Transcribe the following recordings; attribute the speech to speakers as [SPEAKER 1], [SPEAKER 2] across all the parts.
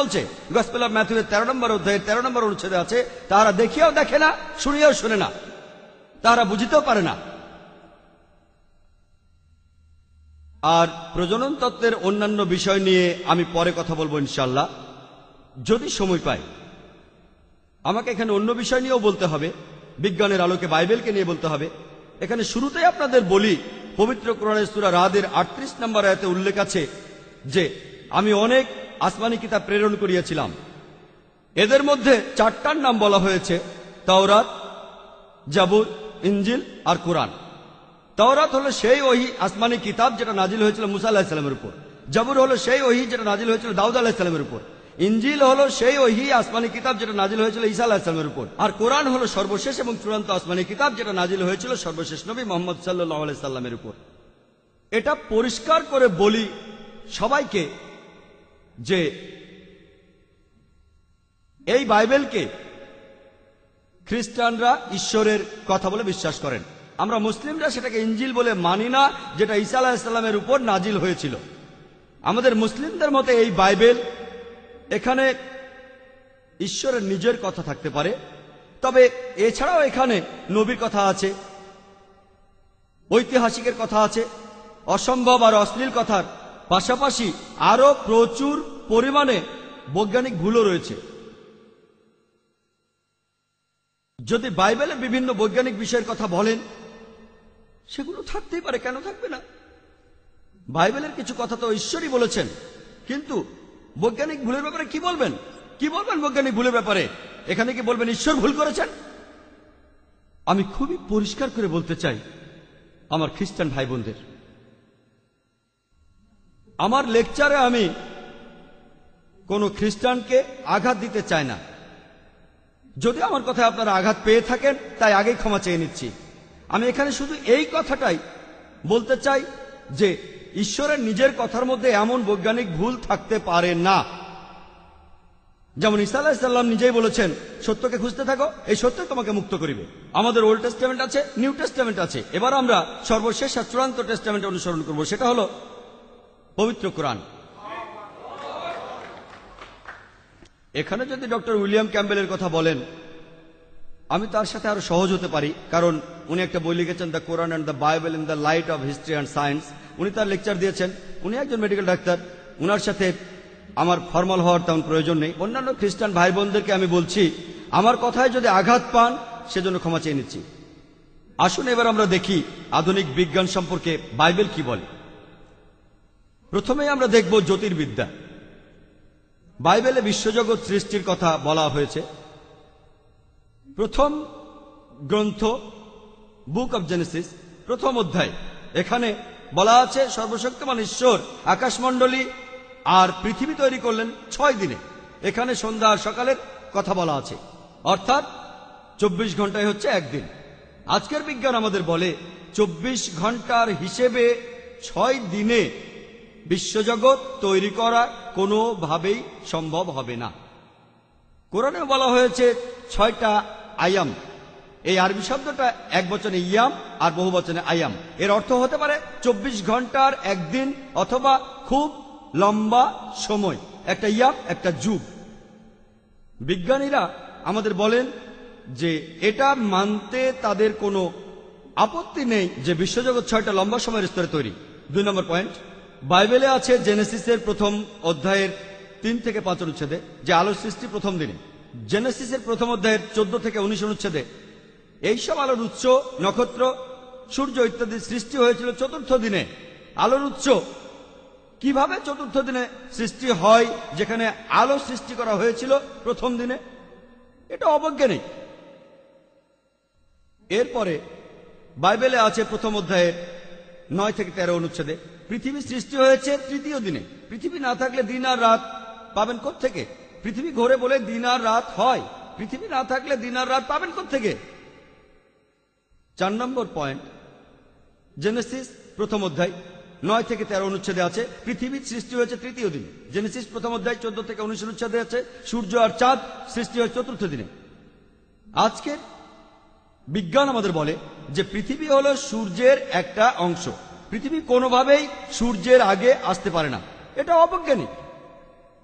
[SPEAKER 1] বলছে gospel of ম্যাথুয়ের তেরো নম্বর অধ্যায়ের তেরো নম্বর অনুচ্ছেদে আছে তারা দেখিয়াও দেখে না শুনিয়াও শুনে না তারা বুঝিতেও পারে না আর প্রজনন তত্ত্বের অন্যান্য বিষয় নিয়ে আমি পরে কথা বলবো ইনশাল্লাহ যদি সময় পাই আমাকে এখানে অন্য বিষয় নিয়েও বলতে হবে বিজ্ঞানের আলোকে বাইবেলকে নিয়ে বলতে হবে এখানে শুরুতেই আপনাদের বলি পবিত্র সুরা রাদের আটত্রিশ নম্বর আয়তে উল্লেখ আছে যে আমি অনেক আসমানি কিতাব প্রেরণ করিয়াছিলাম এদের মধ্যে চারটার নাম বলা হয়েছে তাওরাত জাবুর ইঞ্জিল আর কোরআন তাওরাত হলো সেই ওহি আসমানি কিতাব যেটা নাজিল হয়েছিল মুসা আলাহিসাল্লামের উপর জাবুর হলো সেই ওহি যেটা নাজিল হয়েছিল দাউদ আলাহিসাল্লামের উপর ইঞ্জিল হলো সেই ওহি আসমানি কিতাব যেটা নাজিল হয়েছিল ঈসা আলাহিসাল্লামের উপর আর কোরআন হলো সর্বশেষ এবং চূড়ান্ত আসমানি কিতাব যেটা নাজিল হয়েছিল সর্বশেষ নবী মোহাম্মদ সাল্লাহ আলাইসাল্লামের উপর এটা পরিষ্কার করে বলি সবাইকে যে এই বাইবেলকে খ্রিস্টানরা ঈশ্বরের কথা বলে বিশ্বাস করেন আমরা মুসলিমরা সেটাকে ইঞ্জিল বলে মানি না যেটা ইসা আলাহ ইসলামের উপর নাজিল হয়েছিল আমাদের মুসলিমদের মতে এই বাইবেল এখানে ঈশ্বরের নিজের কথা থাকতে পারে তবে এছাড়াও এখানে নবীর কথা আছে ঐতিহাসিকের কথা আছে অসম্ভব আর অশ্লীল কথার পাশাপাশি আরও প্রচুর পরিমাণে বৈজ্ঞানিক ভুলও রয়েছে যদি বাইবেলে বিভিন্ন বৈজ্ঞানিক বিষয়ের কথা বলেন সেগুলো থাকতেই পারে কেন থাকবে না বাইবেলের কিছু কথা তো ঈশ্বরই বলেছেন কিন্তু বৈজ্ঞানিক ভুলের ব্যাপারে কি বলবেন কি বলবেন বৈজ্ঞানিক ভুলের ব্যাপারে এখানে কি বলবেন ঈশ্বর ভুল করেছেন আমি খুবই পরিষ্কার করে বলতে চাই আমার খ্রিস্টান ভাই বোনদের আমার লেকচারে আমি কোনো খ্রিস্টানকে আঘাত দিতে চাই না যদি আমার কথায় আপনারা আঘাত পেয়ে থাকেন তাই আগেই ক্ষমা চেয়ে নিচ্ছি আমি এখানে শুধু এই কথাটাই বলতে চাই যে ঈশ্বরের নিজের কথার মধ্যে এমন বৈজ্ঞানিক ভুল থাকতে পারে না যেমন ইসা আলাহিসাল্লাম নিজেই বলেছেন সত্যকে খুঁজতে থাকো এই সত্য তোমাকে মুক্ত করিবে আমাদের ওল্ড টেস্টেমেন্ট আছে নিউ টেস্টেমেন্ট আছে এবার আমরা সর্বশেষ চূড়ান্ত টেস্টেমেন্ট অনুসরণ করব সেটা হলো পবিত্র কোরআন এখানে যদি ডক্টর উইলিয়াম ক্যাম্বেলের কথা বলেন আমি তার সাথে আরো সহজ হতে পারি কারণ উনি একটা বই লিখেছেন the Quran and the Bible in the light of history and science উনি তার লেকচার দিয়েছেন উনি একজন মেডিকেল ডাক্তার উনার সাথে আমার ফর্মাল হওয়ার তেমন প্রয়োজন নেই অন্যান্য খ্রিস্টান ভাই বোনদেরকে আমি বলছি আমার কথায় যদি আঘাত পান সেজন্য ক্ষমা চেয়ে নিচ্ছি আসুন এবার আমরা দেখি আধুনিক বিজ্ঞান সম্পর্কে বাইবেল কি বলে প্রথমে আমরা দেখব জ্যোতির্বিদ্যা বাইবেলে বিশ্বজগৎ সৃষ্টির কথা বলা হয়েছে প্রথম গ্রন্থ বুক অব জেনেসিস প্রথম অধ্যায় এখানে বলা আছে সর্বশক্তিমান ঈশ্বর আকাশমণ্ডলী আর পৃথিবী তৈরি করলেন ছয় দিনে এখানে সন্ধ্যা আর সকালের কথা বলা আছে অর্থাৎ চব্বিশ ঘন্টায় হচ্ছে একদিন আজকের বিজ্ঞান আমাদের বলে চব্বিশ ঘন্টার হিসেবে ছয় দিনে বিশ্বজগৎ তৈরি করা কোনোভাবেই সম্ভব হবে না কোরআনে বলা হয়েছে ছয়টা আয়াম এই আরবি শব্দটা এক বচনে ইয়াম আর বহু বচনে আয়াম এর অর্থ হতে পারে ২৪ ঘন্টার একদিন অথবা খুব লম্বা সময় একটা ইয়াম একটা যুগ বিজ্ঞানীরা আমাদের বলেন যে এটা মানতে তাদের কোনো আপত্তি নেই যে বিশ্বজগৎ ছয়টা লম্বা সময়ের স্তরে তৈরি দুই নম্বর পয়েন্ট বাইবেলে আছে জেনেসিসের প্রথম অধ্যায়ের তিন থেকে পাঁচ অনুচ্ছেদে যে আলোর সৃষ্টি প্রথম দিনে জেনেসিসের প্রথম অধ্যায়ের চোদ্দ থেকে উনিশ অনুচ্ছেদে এইসব আলোর উৎস নক্ষত্র সূর্য ইত্যাদি সৃষ্টি হয়েছিল চতুর্থ দিনে আলোর উৎস কিভাবে চতুর্থ দিনে সৃষ্টি হয় যেখানে আলো সৃষ্টি করা হয়েছিল প্রথম দিনে এটা অবজ্ঞানিক এরপরে বাইবেলে আছে প্রথম অধ্যায়ের নয় থেকে তেরো অনুচ্ছেদে পৃথিবী সৃষ্টি হয়েছে তৃতীয় দিনে পৃথিবী না থাকলে দিন আর রাত পাবেন থেকে। পৃথিবী ঘোরে বলে দিন আর রাত হয় পৃথিবী না থাকলে দিন আর রাত পাবেন থেকে। চার নম্বর পয়েন্ট জেনেসিস প্রথম অধ্যায় নয় থেকে তেরো অনুচ্ছেদে আছে পৃথিবীর সৃষ্টি হয়েছে তৃতীয় দিন জেনেসিস প্রথম অধ্যায় চোদ্দ থেকে উনিশ অনুচ্ছেদে আছে সূর্য আর চাঁদ সৃষ্টি হয়েছে চতুর্থ দিনে আজকের বিজ্ঞান আমাদের বলে যে পৃথিবী হলো সূর্যের একটা অংশ পৃথিবী কোনোভাবেই সূর্যের আগে আসতে পারে না এটা অবৈজ্ঞানিক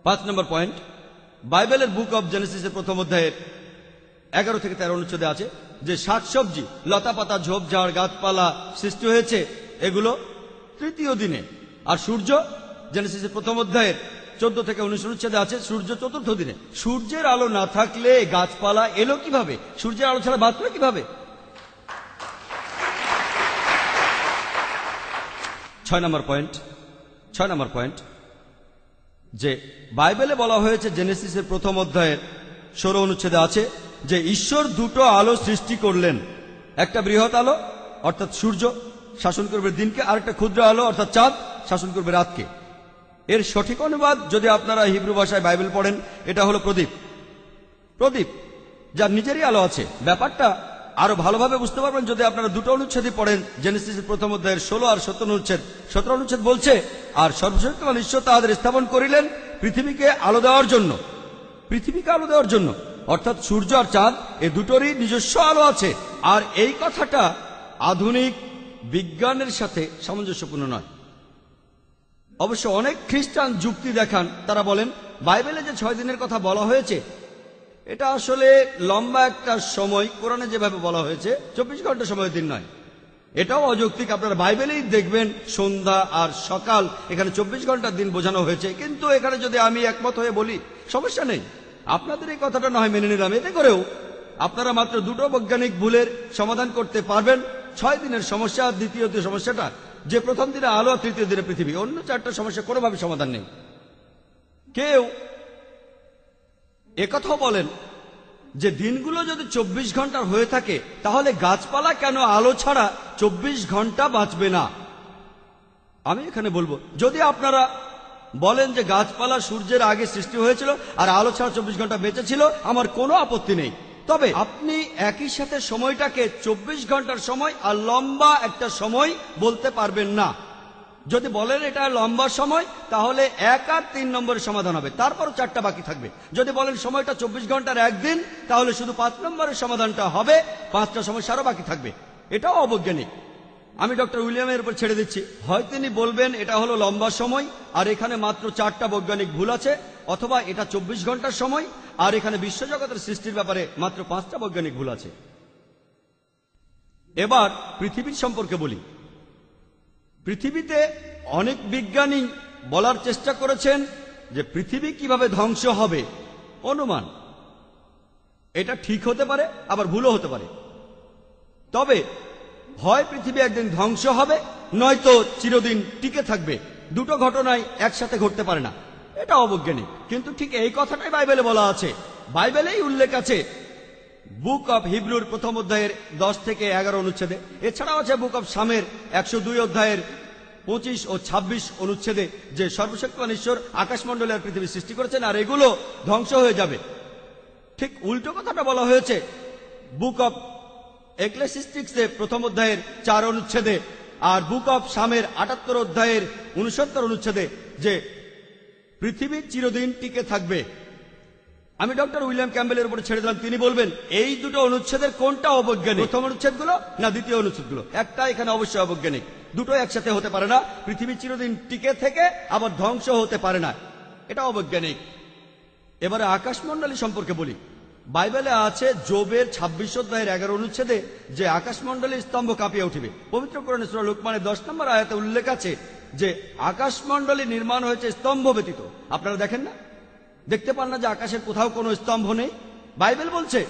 [SPEAKER 1] পাঁচ নম্বর পয়েন্ট বাইবেলের বুক অব জেনেসিসের প্রথম অধ্যায়ের এগারো থেকে তেরো অনুচ্ছেদে আছে যে শাকসবজি লতাপাতা ঝোপঝাড় গাছপালা সৃষ্টি হয়েছে এগুলো তৃতীয় দিনে আর সূর্য জেনেসিসের প্রথম অধ্যায়ের চোদ্দ থেকে উনিশ অনুচ্ছেদে আছে সূর্য চতুর্থ দিনে সূর্যের আলো না থাকলে গাছপালা এলো কিভাবে সূর্যের আলো ছাড়া বাঁচলো কিভাবে ছয় নম্বর পয়েন্ট ছয় নম্বর পয়েন্ট যে বাইবেলে বলা হয়েছে জেনেসিসের প্রথম অধ্যায়ের ষোলো অনুচ্ছেদে আছে যে ঈশ্বর দুটো আলো সৃষ্টি করলেন একটা বৃহৎ আলো অর্থাৎ সূর্য শাসন করবে দিনকে আর একটা ক্ষুদ্র আলো অর্থাৎ চাঁদ শাসন করবে রাতকে এর সঠিক অনুবাদ যদি আপনারা হিব্রু ভাষায় বাইবেল পড়েন এটা হলো প্রদীপ প্রদীপ যার নিজেরই আলো আছে ব্যাপারটা আরো ভালোভাবে বুঝতে পারবেন যদি আপনারা দুটো অনুচ্ছেদই পড়েন জেনেসিসের প্রথম অধ্যায়ের ষোলো আর সতেরো অনুচ্ছেদ সতেরো অনুচ্ছেদ বলছে আর সর্বশক্তিমান ঈশ্বর তাহাদের স্থাপন করিলেন পৃথিবীকে আলো দেওয়ার জন্য পৃথিবীকে আলো দেওয়ার জন্য অর্থাৎ সূর্য আর চাঁদ এ দুটোরই নিজস্ব আলো আছে আর এই কথাটা আধুনিক বিজ্ঞানের সাথে সামঞ্জস্যপূর্ণ নয় অবশ্য অনেক খ্রিস্টান যুক্তি দেখান তারা বলেন বাইবেলে যে ছয় দিনের কথা বলা হয়েছে এটা আসলে লম্বা একটা সময় কোরআনে যেভাবে বলা হয়েছে চব্বিশ ঘন্টা সময়ের দিন নয় এটাও অযৌক্তিক আপনারা বাইবেলেই দেখবেন সন্ধ্যা আর সকাল এখানে চব্বিশ ঘন্টার দিন বোঝানো হয়েছে কিন্তু এখানে যদি আমি একমত হয়ে বলি সমস্যা নেই আপনাদের এই কথাটা নয় মেনে নিলাম এতে করেও আপনারা মাত্র দুটো বৈজ্ঞানিক ভুলের সমাধান করতে পারবেন ছয় দিনের সমস্যা আর দ্বিতীয় সমস্যাটা যে প্রথম দিনে আলো তৃতীয় দিনে পৃথিবী অন্য চারটা সমস্যা কোনোভাবে সমাধান নেই কেউ একথাও বলেন যে দিনগুলো যদি ২৪ ঘন্টার হয়ে থাকে তাহলে গাছপালা কেন আলো ছাড়া ২৪ ঘন্টা বাঁচবে না আমি এখানে বলবো যদি আপনারা বলেন যে গাছপালা সূর্যের আগে সৃষ্টি হয়েছিল আর আলো ছাড়া চব্বিশ ঘন্টা বেঁচেছিল আমার কোনো আপত্তি নেই তবে আপনি একই সাথে সময়টাকে ২৪ ঘন্টার সময় আর লম্বা একটা সময় বলতে পারবেন না যদি বলেন এটা লম্বা সময় তাহলে এক আর তিন নম্বরের সমাধান হবে তারপর চারটা বাকি থাকবে যদি বলেন সময়টা চব্বিশ ঘন্টার একদিন তাহলে শুধু পাঁচ নম্বরের সমাধানটা হবে পাঁচটা সমস্যারও বাকি থাকবে এটাও অবৈজ্ঞানিক আমি ডক্টর উইলিয়ামের উপর ছেড়ে দিচ্ছি হয় তিনি বলবেন এটা হলো লম্বা সময় আর এখানে মাত্র চারটা বৈজ্ঞানিক ভুল আছে অথবা এটা চব্বিশ ঘন্টার সময় আর এখানে বিশ্বজগতের সৃষ্টির ব্যাপারে মাত্র পাঁচটা বৈজ্ঞানিক ভুল আছে এবার পৃথিবীর সম্পর্কে বলি পৃথিবীতে অনেক বিজ্ঞানী বলার চেষ্টা করেছেন যে পৃথিবী কিভাবে ধ্বংস হবে অনুমান এটা ঠিক হতে পারে আবার ভুলও হতে পারে তবে হয় পৃথিবী একদিন ধ্বংস হবে নয়তো চিরদিন টিকে থাকবে দুটো ঘটনায় একসাথে ঘটতে পারে না এটা অবজ্ঞানী কিন্তু ঠিক এই কথাটাই বাইবেলে বলা আছে বাইবেলেই উল্লেখ আছে বুক অব হিব্রুর প্রথম অধ্যায়ের দশ থেকে এগারো অনুচ্ছেদে এছাড়াও আছে বুক অব সামের একশো দুই অধ্যায়ের পঁচিশ ও ছাব্বিশ অনুচ্ছেদে যে সর্বশক্তিমান ঈশ্বর আকাশমণ্ডল পৃথিবী সৃষ্টি করেছেন আর এগুলো ধ্বংস হয়ে যাবে ঠিক উল্টো কথাটা বলা হয়েছে বুক অব এক্লেসিস্টিক্সে প্রথম অধ্যায়ের চার অনুচ্ছেদে আর বুক অব সামের আটাত্তর অধ্যায়ের উনসত্তর অনুচ্ছেদে যে পৃথিবী চিরদিন টিকে থাকবে আমি ডক্টর উইলিয়াম ক্যাম্বেলের উপরে ছেড়ে দিলাম তিনি বলবেন এই দুটো অনুচ্ছেদের কোনটা অবৈজ্ঞানিক প্রথম অনুচ্ছেদগুলো না দ্বিতীয় অনুচ্ছেদগুলো একটা এখানে অবশ্যই অবৈজ্ঞানিক দুটো একসাথে হতে পারে না পৃথিবী চিরদিন টিকে থেকে আবার ধ্বংস হতে পারে না এটা অবৈজ্ঞানিক এবারে আকাশমণ্ডলী সম্পর্কে বলি বাইবেলে আছে জোবের ছাব্বিশ অধ্যায়ের এগারো অনুচ্ছেদে যে আকাশমণ্ডলী স্তম্ভ কাঁপিয়ে উঠিবে পবিত্র করণেশ্বর লোকমানের দশ নম্বর আয়াতে উল্লেখ আছে যে আকাশমণ্ডলী নির্মাণ হয়েছে স্তম্ভ ব্যতীত আপনারা দেখেন না দেখতে পান না যে আকাশের কোথাও কোনো স্তম্ভ নেই বাইবেল বলছে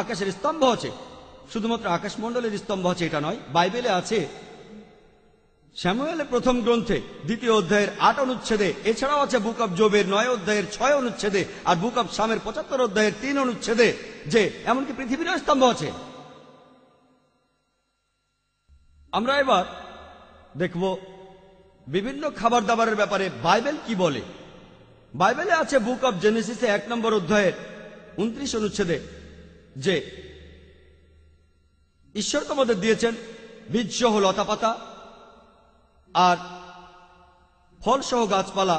[SPEAKER 1] আকাশের স্তম্ভ আছে শুধুমাত্র আকাশমণ্ডলের স্তম্ভ আছে এটা নয় বাইবেলে আছে শ্যামুয়েলের প্রথম গ্রন্থে দ্বিতীয় অধ্যায়ের আট অনুচ্ছেদে এছাড়াও আছে বুক অব জোবের নয় অধ্যায়ের ছয় অনুচ্ছেদে আর বুক অব সামের পঁচাত্তর অধ্যায়ের তিন অনুচ্ছেদে যে এমনকি পৃথিবীরও স্তম্ভ আছে আমরা এবার দেখব বিভিন্ন খাবার দাবারের ব্যাপারে বাইবেল কি বলে বাইবেলে আছে বুক অব জেনেসিসে এক নম্বর অধ্যায়ের উনত্রিশ অনুচ্ছেদে যে ঈশ্বর তোমাদের দিয়েছেন বীজসহ লতাপাতা আর ফলসহ গাছপালা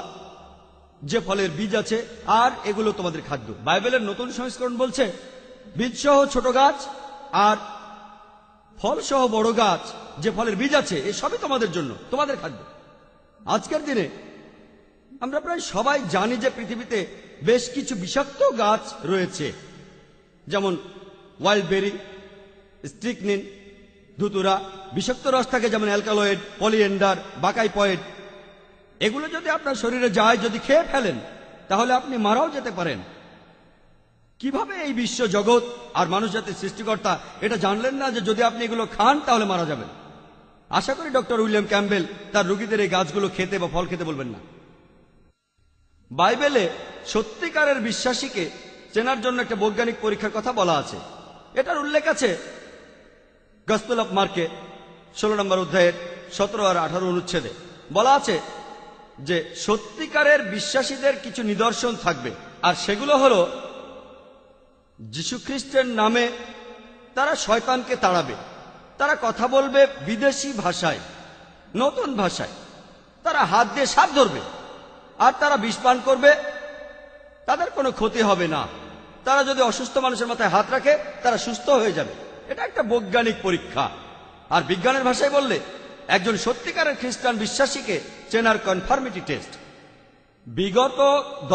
[SPEAKER 1] যে ফলের বীজ আছে আর এগুলো তোমাদের খাদ্য বাইবেলের নতুন সংস্করণ বলছে বীজসহ ছোট গাছ আর ফলসহ বড় গাছ যে ফলের বীজ আছে এসবই তোমাদের জন্য তোমাদের খাদ্য আজকের দিনে আমরা প্রায় সবাই জানি যে পৃথিবীতে বেশ কিছু বিষাক্ত গাছ রয়েছে যেমন ওয়াইল্ড বেরি স্ট্রিকনিন ধুতুরা বিষাক্ত রস থাকে যেমন অ্যালকালয়েড বাকাই পয়েড এগুলো যদি আপনার শরীরে যায় যদি খেয়ে ফেলেন তাহলে আপনি মারাও যেতে পারেন কিভাবে এই বিশ্ব জগৎ আর মানুষ জাতির সৃষ্টিকর্তা এটা জানলেন না যে যদি আপনি এগুলো খান তাহলে মারা যাবেন আশা করি ডক্টর উইলিয়াম ক্যাম্বেল তার রুগীদের এই গাছগুলো খেতে বা ফল খেতে বলবেন না বাইবেলে সত্যিকারের বিশ্বাসীকে চেনার জন্য একটা বৈজ্ঞানিক পরীক্ষার কথা বলা আছে এটার উল্লেখ আছে গস্তুল অফ মার্কে ষোলো নম্বর অধ্যায়ের সতেরো আর আঠারো অনুচ্ছেদে বলা আছে যে সত্যিকারের বিশ্বাসীদের কিছু নিদর্শন থাকবে আর সেগুলো হল যীশুখ্রিস্টের নামে তারা শয়তানকে তাড়াবে তারা কথা বলবে বিদেশি ভাষায় নতুন ভাষায় তারা হাত দিয়ে সাপ ধরবে আর তারা বিষ পান করবে তাদের কোনো ক্ষতি হবে না তারা যদি অসুস্থ মানুষের মাথায় হাত রাখে তারা সুস্থ হয়ে যাবে এটা একটা বৈজ্ঞানিক পরীক্ষা আর বিজ্ঞানের ভাষায় বললে একজন সত্যিকারের খ্রিস্টান বিশ্বাসীকে চেনার কনফার্মিটি টেস্ট বিগত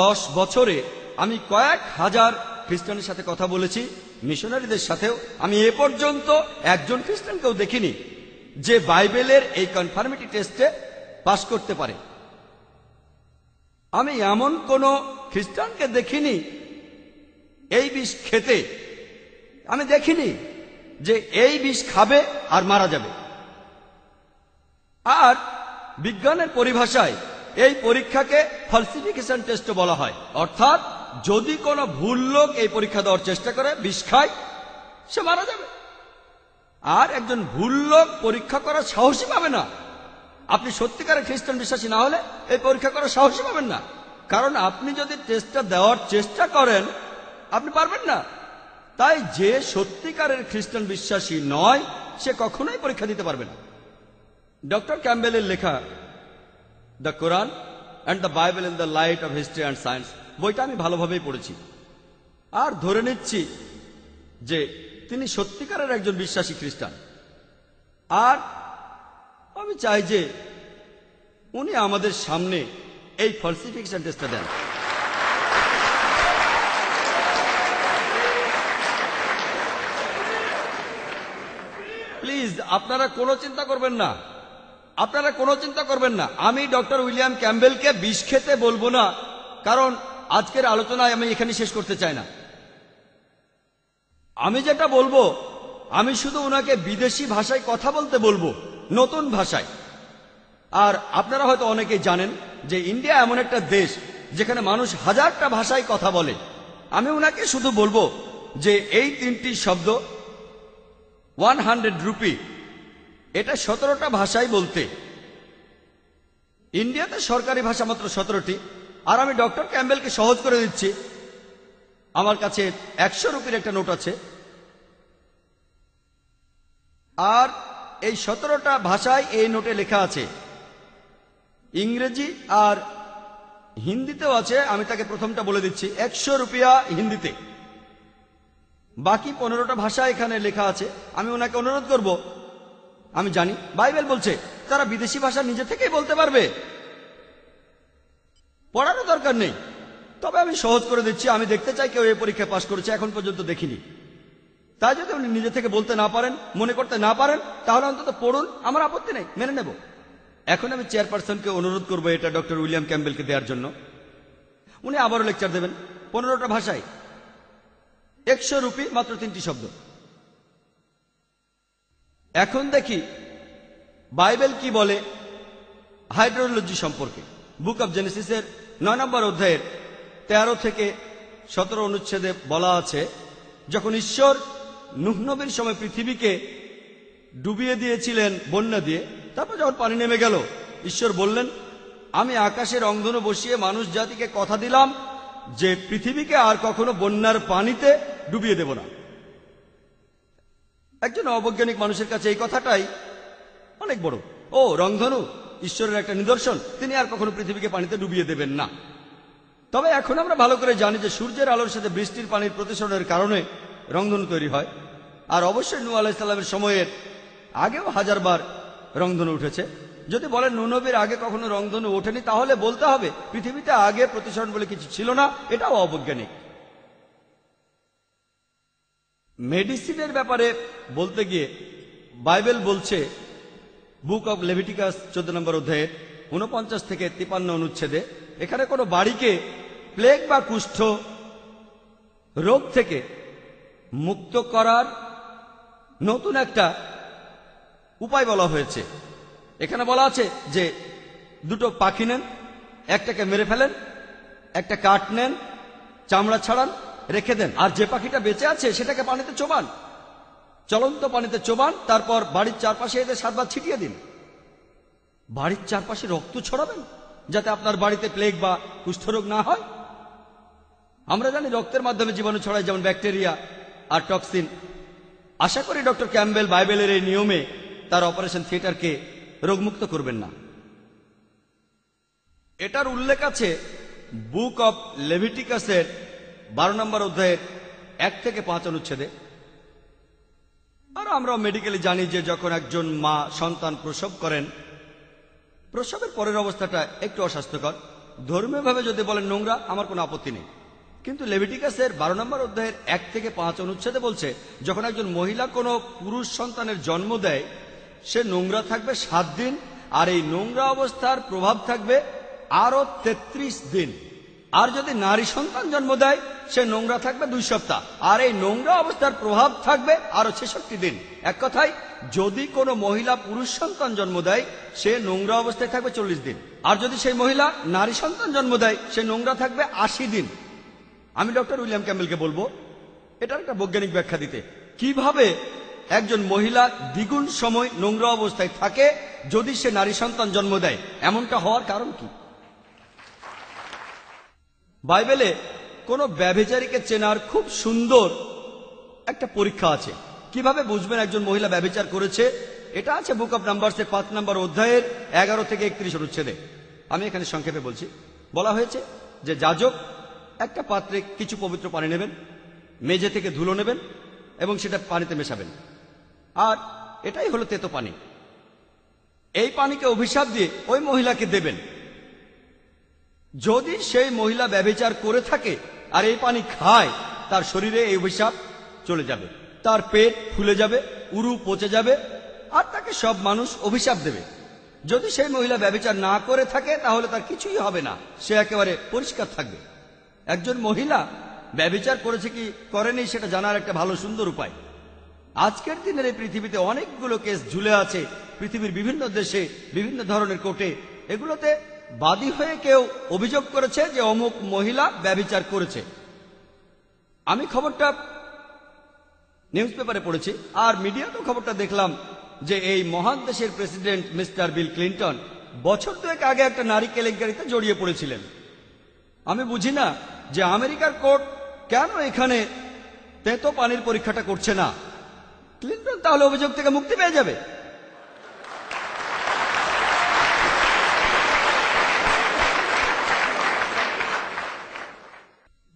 [SPEAKER 1] দশ বছরে আমি কয়েক হাজার খ্রিস্টানের সাথে কথা বলেছি মিশনারিদের সাথেও আমি এ পর্যন্ত একজন খ্রিস্টানকেও দেখিনি যে বাইবেলের এই কনফার্মিটি টেস্টে পাশ করতে পারে আমি এমন কোন খ্রিস্টানকে দেখিনি এই বিষ খেতে আমি দেখিনি যে এই বিষ খাবে আর মারা যাবে আর বিজ্ঞানের পরিভাষায় এই পরীক্ষাকে ফলসিফিকেশন টেস্ট বলা হয় অর্থাৎ যদি কোনো ভুল লোক এই পরীক্ষা দেওয়ার চেষ্টা করে বিষ খায় সে মারা যাবে আর একজন ভুল লোক পরীক্ষা করার সাহসী পাবে না আপনি সত্যিকারের খ্রিস্টান বিশ্বাসী না হলে এই পরীক্ষা করার সাহসী পাবেন না কারণ আপনি যদি টেস্টটা দেওয়ার চেষ্টা করেন আপনি পারবেন না তাই যে সত্যিকারের খ্রিস্টান বিশ্বাসী নয় সে কখনোই পরীক্ষা দিতে পারবে না ডক্টর ক্যাম্বেলের লেখা the Quran and the Bible in the light of history and science বইটা আমি ভালোভাবেই পড়েছি আর ধরে নিচ্ছি যে তিনি সত্যিকারের একজন বিশ্বাসী খ্রিস্টান আর আমি চাই যে উনি আমাদের সামনে এই ফলসিফিকেশন টেস্টটা দেন প্লিজ আপনারা কোনো চিন্তা করবেন না আপনারা কোনো চিন্তা করবেন না আমি ডক্টর উইলিয়াম ক্যাম্বেলকে বিষ খেতে বলবো না কারণ আজকের আলোচনায় আমি এখানে শেষ করতে চাই না আমি যেটা বলবো আমি শুধু ওনাকে বিদেশি ভাষায় কথা বলতে বলবো নতুন ভাষায় আর আপনারা হয়তো অনেকে জানেন যে ইন্ডিয়া এমন একটা দেশ যেখানে মানুষ হাজারটা ভাষায় কথা বলে আমি ওনাকে শুধু বলবো যে এই তিনটি শব্দ ওয়ান হান্ড্রেড রুপি এটা সতেরোটা ভাষায় বলতে ইন্ডিয়াতে সরকারি ভাষা মাত্র সতেরোটি আর আমি ডক্টর ক্যাম্বেলকে সহজ করে দিচ্ছি আমার কাছে একশো রুপির একটা নোট আছে আর এই সতেরোটা ভাষায় এই নোটে লেখা আছে ইংরেজি আর হিন্দিতেও আছে আমি তাকে প্রথমটা বলে দিচ্ছি একশো রুপিয়া হিন্দিতে বাকি পনেরোটা ভাষা এখানে লেখা আছে আমি ওনাকে অনুরোধ করব আমি জানি বাইবেল বলছে তারা বিদেশি ভাষা নিজে থেকেই বলতে পারবে পড়ারও দরকার নেই তবে আমি সহজ করে দিচ্ছি আমি দেখতে চাই কেউ এই পরীক্ষা পাশ করেছে এখন পর্যন্ত দেখিনি তা যদি উনি নিজে থেকে বলতে না পারেন মনে করতে না পারেন তাহলে অন্তত পড়ুন আমার আপত্তি নেই মেনে নেব এখন আমি চেয়ারপারসনকে অনুরোধ করবো এটা ডক্টর উইলিয়াম ক্যাম্বেলকে দেওয়ার জন্য উনি আবারও লেকচার দেবেন পনেরোটা ভাষায় একশো রুপি মাত্র তিনটি শব্দ এখন দেখি বাইবেল কি বলে হাইড্রোলজি সম্পর্কে বুক অব জেনেসিসের নয় নম্বর অধ্যায়ের তেরো থেকে সতেরো অনুচ্ছেদে বলা আছে যখন ঈশ্বর নুহনবীর সময় পৃথিবীকে ডুবিয়ে দিয়েছিলেন বন্যা দিয়ে তারপর যখন পানি নেমে গেল ঈশ্বর বললেন আমি আকাশের অঙ্গনে বসিয়ে মানুষ জাতিকে কথা দিলাম যে পৃথিবীকে আর কখনো বন্যার পানিতে ডুবিয়ে দেব না একজন অবৈজ্ঞানিক মানুষের কাছে এই কথাটাই অনেক বড় ও রংধনু ঈশ্বরের একটা নিদর্শন তিনি আর কখনো পৃথিবীকে পানিতে ডুবিয়ে দেবেন না তবে এখন আমরা ভালো করে জানি যে সূর্যের আলোর সাথে বৃষ্টির পানির প্রতিশোধের কারণে রংধনু তৈরি হয় আর অবশ্যই নু আলাইসাল্লামের সময়ের আগেও হাজারবার রংধনু উঠেছে যদি বলেন নুনবীর আগে কখনো রংধনু ওঠেনি তাহলে বলতে হবে পৃথিবীতে আগে প্রতিসরণ বলে কিছু ছিল না এটাও অবৈজ্ঞানিক মেডিসিনের ব্যাপারে বলতে গিয়ে বাইবেল বলছে বুক অব লেভিটিকাস চোদ্দ নম্বর অধ্যায়ে উনপঞ্চাশ থেকে তিপান্ন অনুচ্ছেদে এখানে কোনো বাড়িকে প্লেগ বা কুষ্ঠ রোগ থেকে মুক্ত করার নতুন একটা উপায় বলা হয়েছে এখানে বলা আছে যে দুটো পাখি নেন একটাকে মেরে ফেলেন একটা কাঠ নেন চামড়া ছাড়ান রেখে দেন আর যে পাখিটা বেঁচে আছে সেটাকে পানিতে চোবান চলন্ত পানিতে চোবান তারপর বাড়ির চারপাশে এদের সাতবার ছিটিয়ে দিন বাড়ির চারপাশে রক্ত ছড়াবেন যাতে আপনার বাড়িতে প্লেগ বা কুষ্ঠরোগ না হয় আমরা জানি রক্তের মাধ্যমে জীবাণু ছড়ায় যেমন ব্যাকটেরিয়া আর টক্সিন আশা করি ডক্টর ক্যাম্বেল বাইবেলের এই নিয়মে তার অপারেশন থিয়েটারকে রোগমুক্ত করবেন না এটার উল্লেখ আছে বুক অব লেভিটিকাসের বারো নম্বর অধ্যায়ের এক থেকে পাঁচ অনুচ্ছেদে আর আমরা মেডিকেলে জানি যে যখন একজন মা সন্তান প্রসব করেন প্রসবের পরের অবস্থাটা একটু অস্বাস্থ্যকর ধর্মীয়ভাবে যদি বলেন নোংরা আমার কোনো আপত্তি নেই কিন্তু লেভিটিকাসের বারো নম্বর অধ্যায়ের এক থেকে পাঁচ অনুচ্ছেদে বলছে যখন একজন মহিলা কোনো পুরুষ সন্তানের জন্ম দেয় সে নোংরা থাকবে সাত দিন আর এই নোংরা অবস্থার প্রভাব থাকবে আরও ৩৩ দিন আর যদি নারী সন্তান জন্ম দেয় সে নোংরা থাকবে দুই সপ্তাহ আর এই নোংরা অবস্থার প্রভাব থাকবে আরো ছেষট্টি দিন এক কথায় যদি কোনো মহিলা পুরুষ সন্তান জন্ম দেয় সে নোংরা অবস্থায় থাকবে চল্লিশ দিন আর যদি সেই মহিলা নারী সন্তান জন্ম দেয় সে নোংরা থাকবে আশি দিন আমি ডক্টর উইলিয়াম ক্যাম্বেলকে বলবো এটার একটা বৈজ্ঞানিক ব্যাখ্যা দিতে কিভাবে একজন মহিলা দ্বিগুণ সময় নোংরা অবস্থায় থাকে যদি সে নারী সন্তান জন্ম দেয় এমনটা হওয়ার কারণ কি বাইবেলে কোনো ব্যবচারীকে চেনার খুব সুন্দর একটা পরীক্ষা আছে কিভাবে বুঝবেন একজন মহিলা ব্যবচার করেছে এটা আছে বুক অব নাম্বারসে পাঁচ নাম্বার অধ্যায়ের এগারো থেকে একত্রিশ অনুচ্ছেদে আমি এখানে সংক্ষেপে বলছি বলা হয়েছে যে যাজক একটা পাত্রে কিছু পবিত্র পানি নেবেন মেঝে থেকে ধুলো নেবেন এবং সেটা পানিতে মেশাবেন আর এটাই হলো তেতো পানি এই পানিকে অভিশাপ দিয়ে ওই মহিলাকে দেবেন যদি সেই মহিলা ব্যবচার করে থাকে আর এই পানি খায় তার শরীরে এই অভিশাপ চলে যাবে তার পেট ফুলে যাবে উরু পচে যাবে আর তাকে সব মানুষ অভিশাপ দেবে যদি সেই মহিলা ব্যবচার না করে থাকে তাহলে তার কিছুই হবে না সে একেবারে পরিষ্কার থাকবে একজন মহিলা ব্যবচার করেছে কি করেনি সেটা জানার একটা ভালো সুন্দর উপায় আজকের দিনের এই পৃথিবীতে অনেকগুলো কেস ঝুলে আছে পৃথিবীর বিভিন্ন দেশে বিভিন্ন ধরনের কোর্টে এগুলোতে বাদী হয়ে কেউ অভিযোগ করেছে যে অমুক মহিলা ব্যবিচার করেছে আমি খবরটা নিউজ পেপারে পড়েছি আর মিডিয়াতেও খবরটা দেখলাম যে এই মহান দেশের প্রেসিডেন্ট মিস্টার বিল ক্লিন্টন বছর দুয়েক আগে একটা নারী কেলেঙ্কারিতে জড়িয়ে পড়েছিলেন আমি বুঝি না যে আমেরিকার কোর্ট কেন এখানে তেঁতো পানির পরীক্ষাটা করছে না ক্লিন্টন তাহলে অভিযোগ থেকে মুক্তি পেয়ে যাবে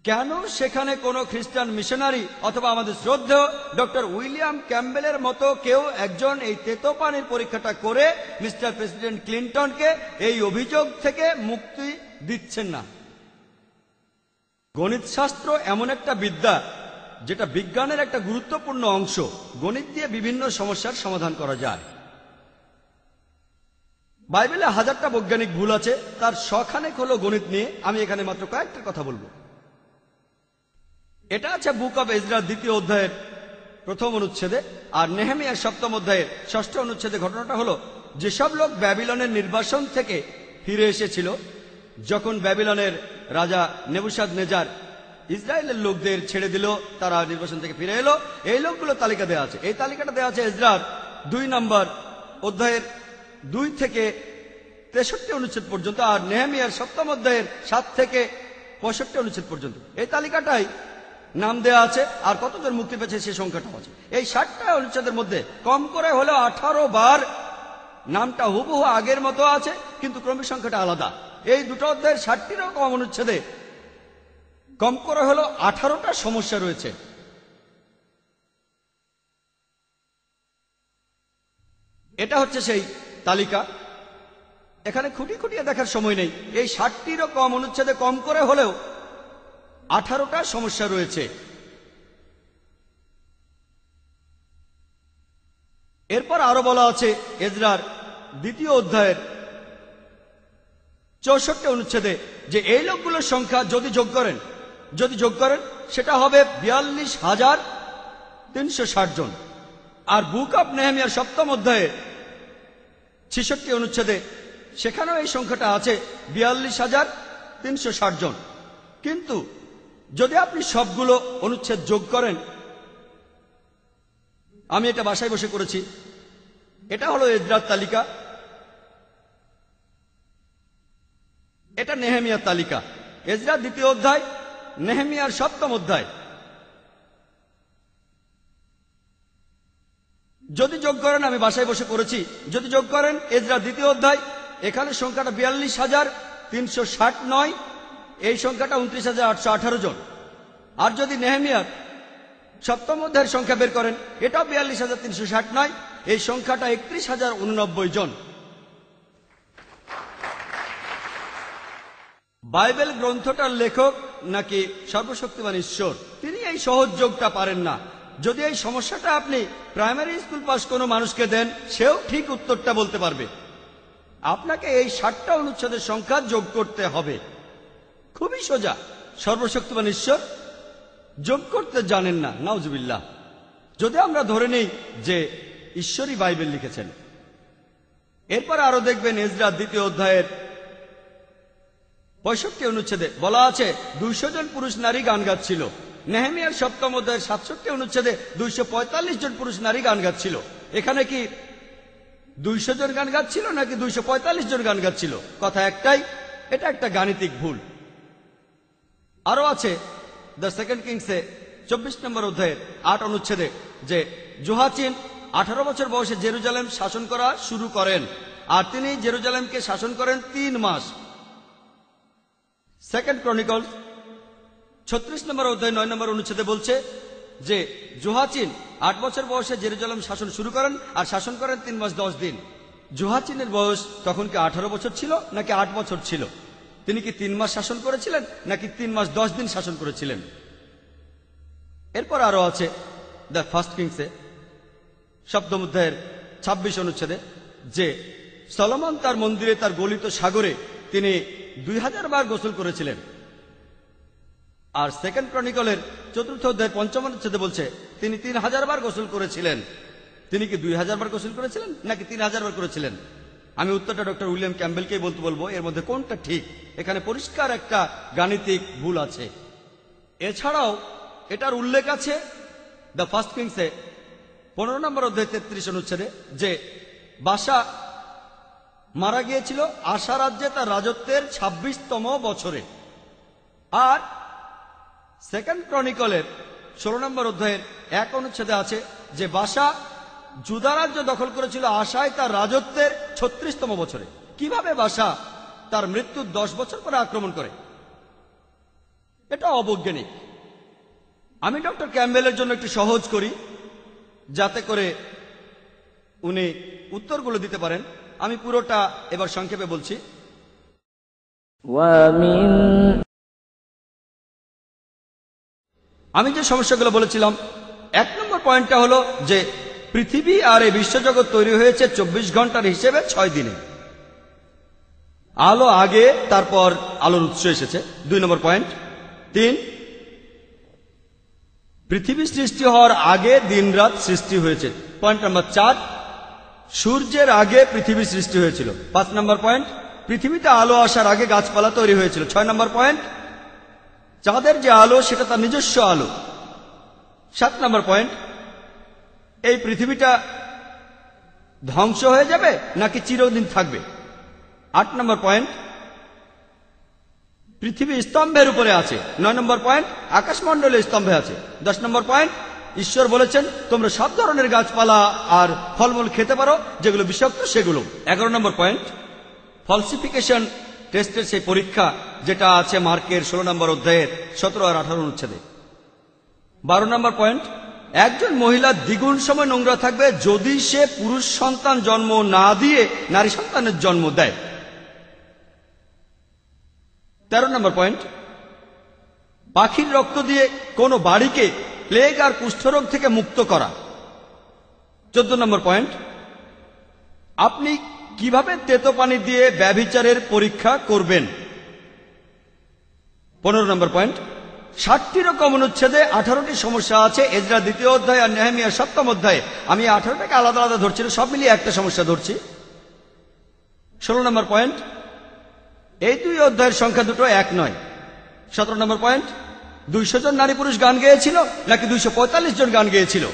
[SPEAKER 1] কেন সেখানে কোন খ্রিস্টান মিশনারি অথবা আমাদের শ্রদ্ধেয় ডক্টর উইলিয়াম ক্যাম্বেলের মতো কেউ একজন এই তেতো পানির পরীক্ষাটা করে মিস্টার প্রেসিডেন্ট ক্লিন্টনকে এই অভিযোগ থেকে মুক্তি দিচ্ছেন না গণিতশাস্ত্র এমন একটা বিদ্যা যেটা বিজ্ঞানের একটা গুরুত্বপূর্ণ অংশ গণিত দিয়ে বিভিন্ন সমস্যার সমাধান করা যায় বাইবেলে হাজারটা বৈজ্ঞানিক ভুল আছে তার শখানেক হলো গণিত নিয়ে আমি এখানে মাত্র কয়েকটা কথা বলবো এটা আছে বুক অব এজরার দ্বিতীয় অধ্যায়ের প্রথম অনুচ্ছেদে আর নেহেমিয়ার সপ্তম অধ্যায়ের ষষ্ঠ অনুচ্ছেদে ঘটনাটা হলো যেসব লোক ব্যাবিলনের নির্বাসন থেকে ফিরে এসেছিল যখন ব্যাবিলনের রাজা নেবুসাদ নেজার ইসরায়েলের লোকদের ছেড়ে দিল তারা নির্বাচন থেকে ফিরে এলো এই লোকগুলো তালিকা দেওয়া আছে এই তালিকাটা দেওয়া আছে ইসরার দুই নম্বর অধ্যায়ের দুই থেকে তেষট্টি অনুচ্ছেদ পর্যন্ত আর নেহামিয়ার সপ্তম অধ্যায়ের সাত থেকে পঁয়ষট্টি অনুচ্ছেদ পর্যন্ত এই তালিকাটাই নাম দেওয়া আছে আর কতজন মুক্তি পেয়েছে সে সংখ্যাটাও আছে এই ষাটটা অনুচ্ছেদের মধ্যে কম করে হলেও আঠারো বার নামটা হুবহু আগের মতো আছে কিন্তু ক্রমিক সংখ্যাটা আলাদা এই দুটো অধ্যায়ের ষাটটি রকম অনুচ্ছেদে কম করে হলো আঠারোটা সমস্যা রয়েছে এটা হচ্ছে সেই তালিকা এখানে খুঁটি খুঁটিয়ে দেখার সময় নেই এই ষাটটিরও কম অনুচ্ছেদে কম করে হলেও আঠারোটা সমস্যা রয়েছে এরপর আরো বলা আছে এজরার দ্বিতীয় অধ্যায়ের চৌষট্টি অনুচ্ছেদে যে এই লোকগুলোর সংখ্যা যদি যোগ করেন যদি যোগ করেন সেটা হবে বিয়াল্লিশ হাজার তিনশো জন আর বুক অব নেহেমিয়ার সপ্তম অধ্যায়ে ছেষট্টি অনুচ্ছেদে সেখানেও এই সংখ্যাটা আছে বিয়াল্লিশ হাজার তিনশো জন কিন্তু যদি আপনি সবগুলো অনুচ্ছেদ যোগ করেন আমি এটা বাসায় বসে করেছি এটা হলো এদ্রার তালিকা এটা নেহেমিয়ার তালিকা এজরা দ্বিতীয় অধ্যায় নেহেমিয়ার সপ্তম অধ্যায় যদি যোগ করেন আমি বাসায় বসে পড়েছি যদি যোগ করেন এজরা দ্বিতীয় অধ্যায় এখানে সংখ্যাটা বিয়াল্লিশ হাজার তিনশো ষাট নয় এই সংখ্যাটা উনত্রিশ হাজার আটশো আঠারো জন আর যদি নেহেমিয়ার সপ্তম অধ্যায়ের সংখ্যা বের করেন এটাও বিয়াল্লিশ হাজার তিনশো ষাট নয় এই সংখ্যাটা একত্রিশ হাজার উননব্বই জন বাইবেল গ্রন্থটার লেখক নাকি সর্বশক্তিমান ঈশ্বর তিনি এই সহযোগটা পারেন না যদি এই সমস্যাটা আপনি প্রাইমারি স্কুল পাস কোনো মানুষকে দেন সেও ঠিক উত্তরটা বলতে পারবে আপনাকে এই ষাটটা অনুচ্ছেদের সংখ্যা যোগ করতে হবে খুবই সোজা সর্বশক্তিমান ঈশ্বর যোগ করতে জানেন না নাউজবিল্লা যদি আমরা ধরে নিই যে ঈশ্বরই বাইবেল লিখেছেন এরপর আরো দেখবেন এজরা দ্বিতীয় অধ্যায়ের পঁয়ষট্টি অনুচ্ছেদে বলা আছে দুইশো জন পুরুষ নারী গান গাচ্ছিল নেহেমিয়ার সপ্তম অধ্যায়ের সাতষট্টি অনুচ্ছেদে দুইশো জন পুরুষ নারী গান গাচ্ছিল এখানে কি দুইশো জন গান গাচ্ছিল নাকি দুইশো জন গান গাচ্ছিল কথা একটাই এটা একটা গাণিতিক ভুল আরও আছে দ্য সেকেন্ড কিংসে চব্বিশ নম্বর অধ্যায়ের আট অনুচ্ছেদে যে জোহাচিন আঠারো বছর বয়সে জেরুজালেম শাসন করা শুরু করেন আর তিনি জেরুজালেমকে শাসন করেন তিন মাস সেকেন্ড ক্রনিকল ছত্রিশ নম্বর অধ্যায় নয় নম্বর অনুচ্ছেদে বলছে যে জোহাচিন আট বছর বয়সে জেরুজালাম শাসন শুরু করেন আর শাসন করেন তিন মাস দশ দিন জোহাচিনের বয়স তখন কি আঠারো বছর ছিল নাকি আট বছর ছিল তিনি কি তিন মাস শাসন করেছিলেন নাকি তিন মাস দশ দিন শাসন করেছিলেন এরপর আরো আছে দ্য ফার্স্ট কিংসে সপ্তম অধ্যায়ের ছাব্বিশ অনুচ্ছেদে যে সলমান তার মন্দিরে তার গলিত সাগরে তিনি দুই হাজার বার গোসল করেছিলেন আর সেকেন্ড ক্রনিকলের চতুর্থ অধ্যায় পঞ্চম অনুচ্ছেদে বলছে তিনি তিন হাজার বার গোসল করেছিলেন তিনি কি দুই হাজার বার গোসল করেছিলেন নাকি তিন হাজার বার করেছিলেন আমি উত্তরটা ডক্টর উইলিয়াম ক্যাম্বেলকেই বলতে বলবো এর মধ্যে কোনটা ঠিক এখানে পরিষ্কার একটা গাণিতিক ভুল আছে এছাড়াও এটার উল্লেখ আছে দ্য ফার্স্ট কিংসে পনেরো নম্বর অধ্যায় তেত্রিশ অনুচ্ছেদে যে বাসা মারা গিয়েছিল আশা রাজ্যে তার রাজত্বের ছাব্বিশতম বছরে আর সেকেন্ড ক্রনিকলের ষোলো নম্বর অধ্যায়ের এক অনুচ্ছেদে আছে যে বাসা যুদারাজ্য দখল করেছিল আশায় তার রাজত্বের ছত্রিশতম বছরে কিভাবে বাসা তার মৃত্যুর দশ বছর পরে আক্রমণ করে এটা অবৈজ্ঞানিক আমি ডক্টর ক্যাম্বেলের জন্য একটু সহজ করি যাতে করে উনি উত্তরগুলো দিতে পারেন আমি পুরোটা এবার সংক্ষেপে বলছি আমি যে সমস্যাগুলো বলেছিলাম এক নম্বর পয়েন্টটা হলো যে পৃথিবী আর এই বিশ্বজগৎ তৈরি হয়েছে ২৪ ঘন্টার হিসেবে ছয় দিনে আলো আগে তারপর আলোর উৎস এসেছে দুই নম্বর পয়েন্ট তিন পৃথিবী সৃষ্টি হওয়ার আগে দিন রাত সৃষ্টি হয়েছে পয়েন্ট নম্বর চার সূর্যের আগে পৃথিবী সৃষ্টি হয়েছিল পাঁচ নম্বর পয়েন্ট পৃথিবীতে আলো আসার আগে গাছপালা তৈরি হয়েছিল ছয় নম্বর পয়েন্ট চাঁদের যে আলো সেটা তার নিজস্ব আলো সাত নম্বর পয়েন্ট এই পৃথিবীটা ধ্বংস হয়ে যাবে নাকি চিরদিন থাকবে আট নম্বর পয়েন্ট পৃথিবী স্তম্ভের উপরে আছে নয় নম্বর পয়েন্ট আকাশমণ্ডলে স্তম্ভে আছে দশ নম্বর পয়েন্ট ঈশ্বর বলেছেন তোমরা সব ধরনের গাছপালা আর ফলমূল খেতে পারো যেগুলো বিষাক্ত সেগুলো এগারো নম্বর পয়েন্ট ফলসিফিকেশন টেস্টের সেই পরীক্ষা যেটা আছে মার্কের ষোলো নম্বর অধ্যায়ের সতেরো আর আঠারো অনুচ্ছেদে বারো নম্বর পয়েন্ট একজন মহিলা দ্বিগুণ সময় নোংরা থাকবে যদি সে পুরুষ সন্তান জন্ম না দিয়ে নারী সন্তানের জন্ম দেয় তেরো নম্বর পয়েন্ট পাখির রক্ত দিয়ে কোনো বাড়িকে প্লেগ আর কুষ্ঠরোগ থেকে মুক্ত করা চোদ্দ নম্বর পয়েন্ট আপনি কিভাবে তেতো পানি দিয়ে ব্যভিচারের পরীক্ষা করবেন পনেরো নম্বর পয়েন্ট ষাটটিরও কম অনুচ্ছেদে আঠারোটি সমস্যা আছে এজরা দ্বিতীয় অধ্যায় আর নেহামিয়া সপ্তম অধ্যায়ে আমি আঠারোটাকে আলাদা আলাদা ধরছি সব মিলিয়ে একটা সমস্যা ধরছি ষোলো নম্বর পয়েন্ট এই দুই অধ্যায়ের সংখ্যা দুটো এক নয় সতেরো নম্বর পয়েন্ট দুইশো জন নারী পুরুষ গান গেয়েছিল নাকি দুইশো জন গান গেয়েছিল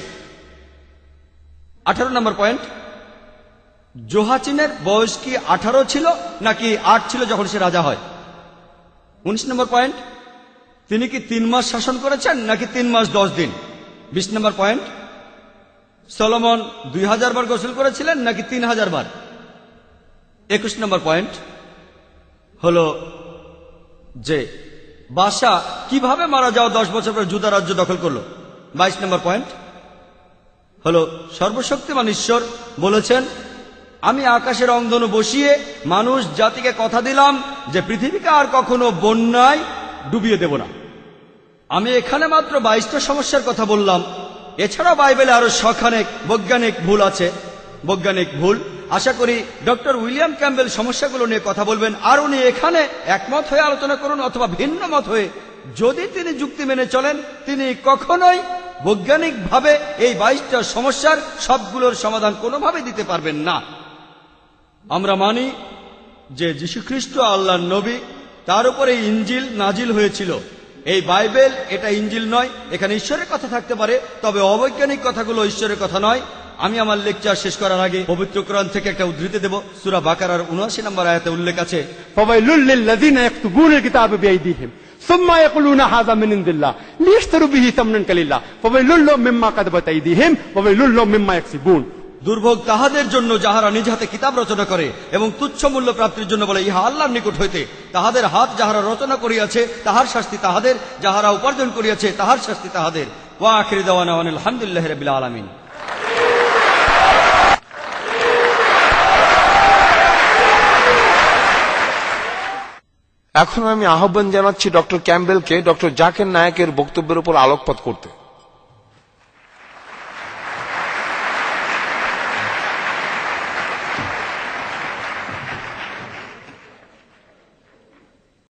[SPEAKER 1] আঠারো নম্বর পয়েন্ট জোহাচিনের বয়স কি আঠারো ছিল নাকি আট ছিল যখন সে রাজা হয় উনিশ নম্বর পয়েন্ট তিনি কি তিন মাস শাসন করেছেন নাকি তিন মাস দশ দিন বিশ নম্বর পয়েন্ট সলমন দুই হাজার বার গোসল করেছিলেন নাকি তিন হাজার বার একুশ নম্বর পয়েন্ট হলো যে বাসা কিভাবে মারা যাওয়া দশ বছর পরে জুদা রাজ্য দখল করলো বাইশ নম্বর পয়েন্ট হলো সর্বশক্তিমান ঈশ্বর বলেছেন আমি আকাশের অন্ধনু বসিয়ে মানুষ জাতিকে কথা দিলাম যে পৃথিবীকে আর কখনো বন্যায় ডুবিয়ে দেব না আমি এখানে মাত্র বাইশটা সমস্যার কথা বললাম এছাড়া বাইবেলে আরো সখানেক বৈজ্ঞানিক ভুল আছে বৈজ্ঞানিক ভুল আশা করি ডক্টর উইলিয়াম ক্যাম্বেল সমস্যাগুলো নিয়ে কথা বলবেন আর উনি এখানে একমত হয়ে আলোচনা করুন অথবা ভিন্ন মত হয়ে যদি তিনি যুক্তি মেনে চলেন তিনি কখনোই বৈজ্ঞানিকভাবে এই বাইশটা সমস্যার সবগুলোর সমাধান কোনোভাবে দিতে পারবেন না আমরা মানি যে যীশুখ্রিস্ট আল্লাহর নবী তার উপরে ইঞ্জিল নাজিল হয়েছিল এই বাইবেল এটা ইঞ্জিল নয় এখানে ঈশ্বরের কথা থাকতে পারে তবে অবৈজ্ঞানিক কথাগুলো ঈশ্বরের কথা নয় আমি আমার লেকচার শেষ করার আগে পবিত্র কোরআন থেকে একটা উদ্ধৃতি দেব সুরা বাকারার উনআশি নম্বর আয়াতে উল্লেখ আছে দুর্ভোগ তাহাদের জন্য যাহারা নিজ হাতে কিতাব রচনা করে এবং তুচ্ছ মূল্য প্রাপ্তির জন্য বলে ইহা আল্লাহর নিকট হইতে তাহাদের হাত যাহারা রচনা করিয়াছে তাহার শাস্তি তাহাদের যাহারা উপার্জন করিয়াছে তাহার শাস্তি তাহাদের ওয়া আখির দেওয়ানা আলহামদুলিল্লাহ রবিল আলমিন এখন আমি আহ্বান জানাচ্ছি ডক্টর ক্যাম্পবেলকে ডক্টর জাকের নায়েকের বক্তব্যের উপর আলোকপাত করতে